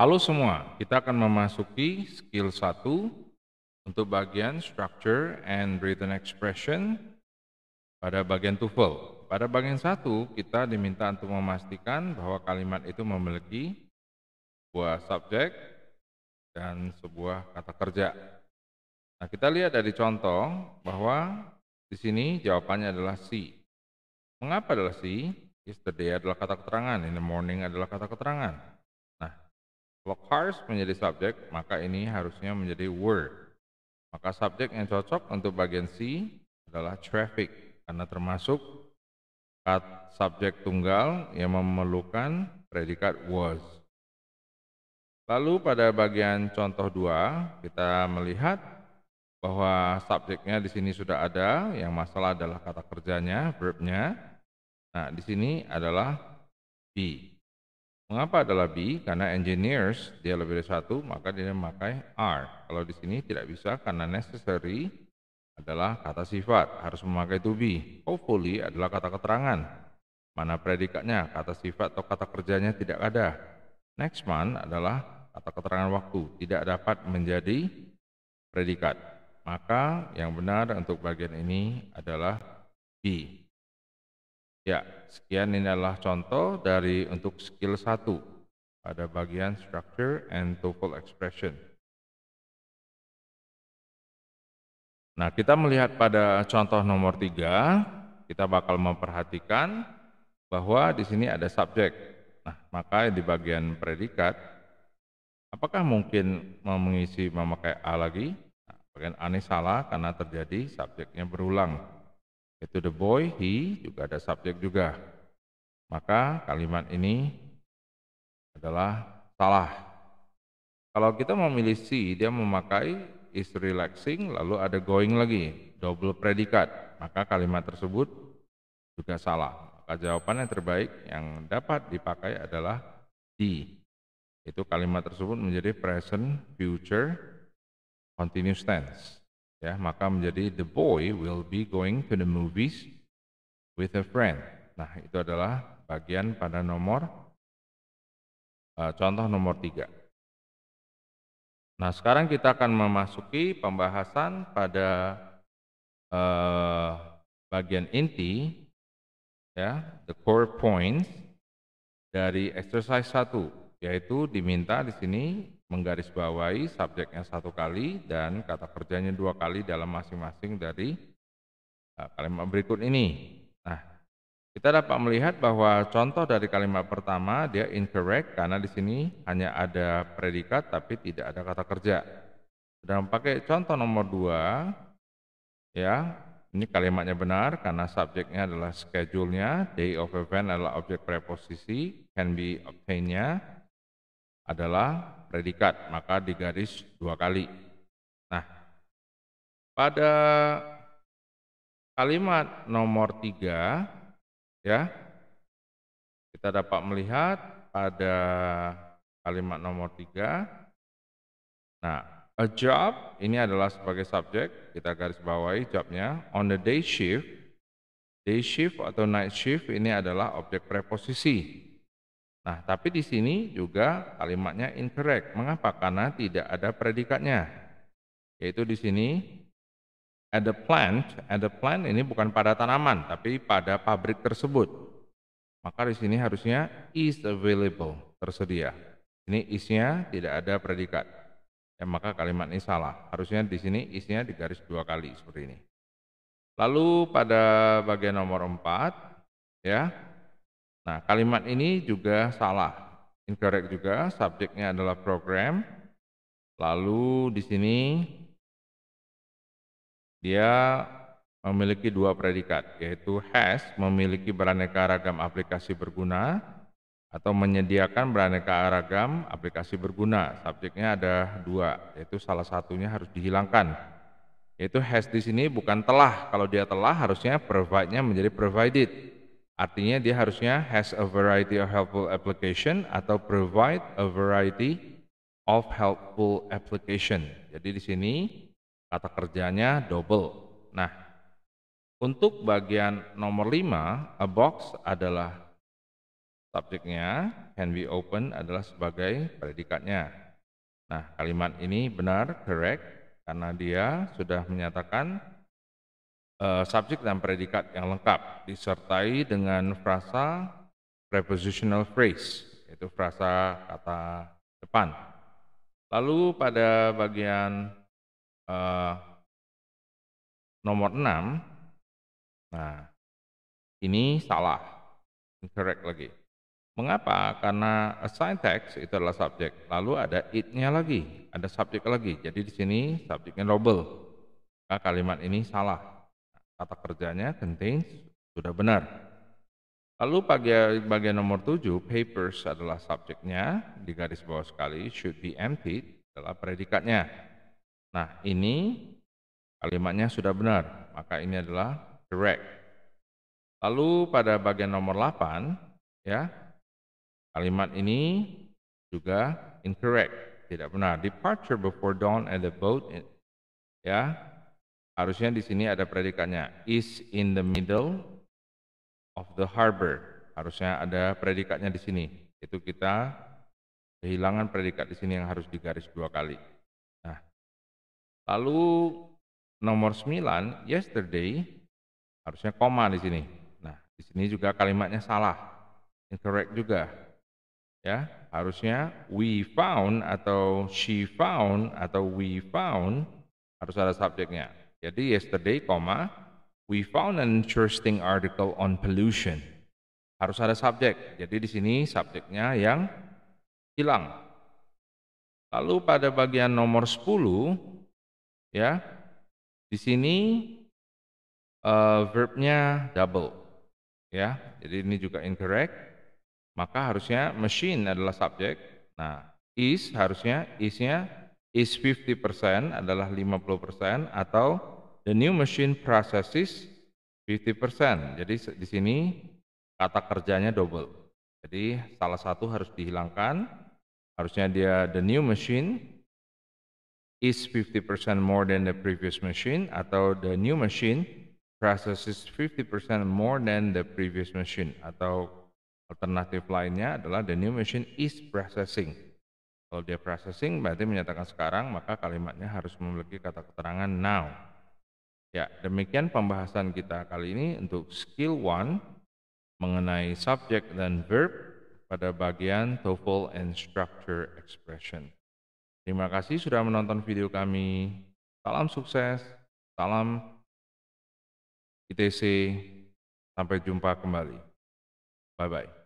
Halo semua, kita akan memasuki skill 1 untuk bagian structure and written expression pada bagian TOEFL. Pada bagian 1, kita diminta untuk memastikan bahwa kalimat itu memiliki sebuah subjek dan sebuah kata kerja. Nah, kita lihat dari contoh bahwa di sini jawabannya adalah C. Mengapa adalah C? Yesterday adalah kata keterangan, in the morning adalah kata keterangan cars menjadi subjek, maka ini harusnya menjadi were. Maka subjek yang cocok untuk bagian C adalah traffic, karena termasuk subjek tunggal yang memerlukan predikat was. Lalu pada bagian contoh 2, kita melihat bahwa subjeknya di sini sudah ada, yang masalah adalah kata kerjanya, verbnya. Nah, di sini adalah be. Mengapa adalah B? Karena engineers dia lebih dari satu, maka dia memakai R. Kalau di sini tidak bisa karena necessary adalah kata sifat, harus memakai to be. Hopefully adalah kata keterangan. Mana predikatnya, kata sifat atau kata kerjanya tidak ada. Next month adalah kata keterangan waktu, tidak dapat menjadi predikat. Maka yang benar untuk bagian ini adalah B. Ya, sekian ini adalah contoh dari untuk skill 1 pada bagian structure and total expression. Nah, kita melihat pada contoh nomor 3, kita bakal memperhatikan bahwa di sini ada subjek. Nah, maka di bagian predikat, apakah mungkin mengisi memakai A lagi? Nah, bagian A ini salah karena terjadi subjeknya berulang. Itu the boy, he juga ada subjek juga. Maka kalimat ini adalah salah. Kalau kita memilih si dia memakai is relaxing lalu ada going lagi, double predikat. Maka kalimat tersebut juga salah. Maka jawaban yang terbaik yang dapat dipakai adalah di. Itu kalimat tersebut menjadi present, future, continuous tense ya maka menjadi the boy will be going to the movies with a friend. Nah, itu adalah bagian pada nomor uh, contoh nomor tiga. Nah, sekarang kita akan memasuki pembahasan pada uh, bagian inti ya, the core points dari exercise 1 yaitu diminta di sini menggarisbawahi subjeknya satu kali dan kata kerjanya dua kali dalam masing-masing dari eh, kalimat berikut ini. Nah, kita dapat melihat bahwa contoh dari kalimat pertama dia incorrect karena di sini hanya ada predikat tapi tidak ada kata kerja. Dan pakai contoh nomor dua, ya ini kalimatnya benar karena subjeknya adalah schedule-nya, day of event adalah objek preposisi, can be obtained-nya, adalah predikat, maka digaris dua kali. Nah, pada kalimat nomor tiga, ya, kita dapat melihat pada kalimat nomor tiga, nah, a job ini adalah sebagai subjek, kita garis bawahi jobnya, on the day shift, day shift atau night shift ini adalah objek preposisi. Nah, tapi di sini juga kalimatnya incorrect. Mengapa? Karena tidak ada predikatnya. Yaitu di sini at the plant, at the plant ini bukan pada tanaman, tapi pada pabrik tersebut. Maka di sini harusnya is available, tersedia. Ini isnya tidak ada predikat. Ya, maka kalimat ini salah. Harusnya di sini isnya digaris dua kali seperti ini. Lalu pada bagian nomor empat ya Nah, kalimat ini juga salah. Incorrect juga, subjeknya adalah program. Lalu di sini dia memiliki dua predikat, yaitu has memiliki beraneka ragam aplikasi berguna atau menyediakan beraneka ragam aplikasi berguna. Subjeknya ada dua, yaitu salah satunya harus dihilangkan. Yaitu has di sini bukan telah, kalau dia telah harusnya provide-nya menjadi provided Artinya dia harusnya has a variety of helpful application atau provide a variety of helpful application. Jadi di sini kata kerjanya double. Nah, untuk bagian nomor 5, a box adalah subjeknya, can be open adalah sebagai predikatnya. Nah, kalimat ini benar, correct, karena dia sudah menyatakan Eh, subjek dan predikat yang lengkap disertai dengan frasa prepositional phrase yaitu frasa kata depan. Lalu pada bagian uh, nomor 6 nah ini salah incorrect lagi. Mengapa? Karena assign text itu adalah subjek. Lalu ada it-nya lagi, ada subjek lagi. Jadi di sini subjeknya double. kalimat ini salah kata kerjanya contains sudah benar. Lalu bagian, bagian nomor tujuh papers adalah subjeknya, di garis bawah sekali, should be emptied adalah predikatnya. Nah ini kalimatnya sudah benar, maka ini adalah correct. Lalu pada bagian nomor 8, ya kalimat ini juga incorrect, tidak benar. Departure before dawn at the boat, ya Harusnya di sini ada predikatnya is in the middle of the harbor. Harusnya ada predikatnya di sini. Itu kita kehilangan predikat di sini yang harus digaris dua kali. Nah, lalu nomor 9 yesterday harusnya koma di sini. Nah, di sini juga kalimatnya salah. Incorrect juga. Ya, harusnya we found atau she found atau we found harus ada subjeknya. Jadi yesterday, comma, we found an interesting article on pollution. Harus ada subjek. Jadi di sini subjeknya yang hilang. Lalu pada bagian nomor 10 ya. Di sini uh, verbnya double. Ya, jadi ini juga incorrect. Maka harusnya machine adalah subjek. Nah, is harusnya isnya is 50% adalah 50% atau the new machine processes 50%. Jadi di sini kata kerjanya double. Jadi salah satu harus dihilangkan. Harusnya dia the new machine is 50% more than the previous machine atau the new machine processes 50% more than the previous machine atau alternatif lainnya adalah the new machine is processing kalau dia processing berarti menyatakan sekarang maka kalimatnya harus memiliki kata keterangan now. Ya, demikian pembahasan kita kali ini untuk skill 1 mengenai subject dan verb pada bagian TOEFL and structure expression. Terima kasih sudah menonton video kami. Salam sukses, salam ITC. Sampai jumpa kembali. Bye bye.